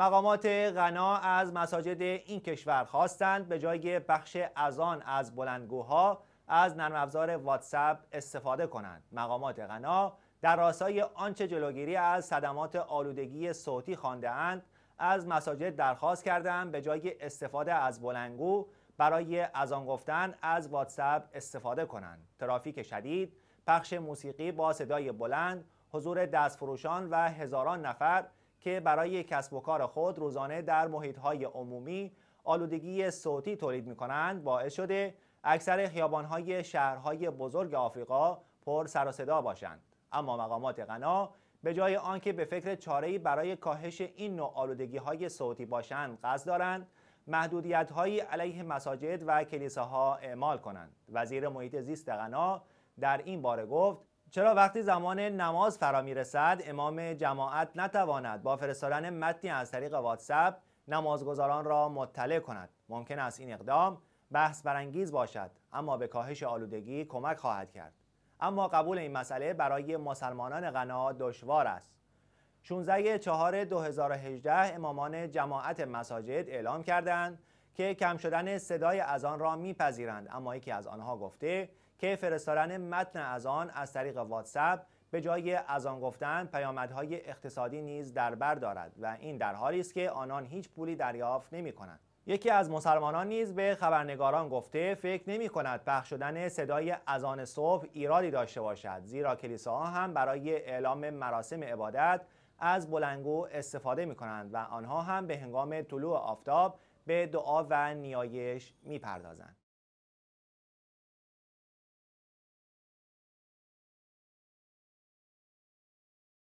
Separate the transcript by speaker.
Speaker 1: مقامات غنا از مساجد این کشور خواستند به جای بخش اذان از بلندگوها از نرم افزار واتساپ استفاده کنند مقامات غنا در راستای آنچه جلوگیری از صدمات آلودگی صوتی خوانده اند از مساجد درخواست کردند به جای استفاده از بلندگو برای آن گفتن از واتساپ استفاده کنند ترافیک شدید پخش موسیقی با صدای بلند حضور دستفروشان و هزاران نفر که برای کسب و کار خود روزانه در های عمومی آلودگی صوتی تولید کنند باعث شده اکثر خیابان‌های شهرهای بزرگ آفریقا پر سر و صدا باشند اما مقامات غنا به جای آنکه به فکر چاره‌ای برای کاهش این نوع های صوتی باشند قصد دارند محدودیت‌هایی علیه مساجد و کلیساها اعمال کنند وزیر محیط زیست غنا در این باره گفت چرا وقتی زمان نماز فرا میرسد امام جماعت نتواند با فرستادن متنی از طریق واتساپ نمازگزاران را مطلع کند ممکن است این اقدام بحث برانگیز باشد اما به کاهش آلودگی کمک خواهد کرد اما قبول این مسئله برای مسلمانان غنا دشوار است 16 4 2018 امامان جماعت مساجد اعلام کردند که کم شدن صدای اذان را میپذیرند اما یکی از آنها گفته که فرستادن متن اذان از طریق واتساپ به جای اذان گفتن پیامدهای اقتصادی نیز در بر دارد و این در حالی است که آنان هیچ پولی دریافت نمی کنند. یکی از مسلمانان نیز به خبرنگاران گفته فکر نمی کند پخش شدن صدای اذان صبح ایرادی داشته باشد زیرا کلیساها هم برای اعلام مراسم عبادت از بلنگو استفاده می کنند و آنها هم به هنگام طلوع آفتاب به دعا و نیایش می پردازند.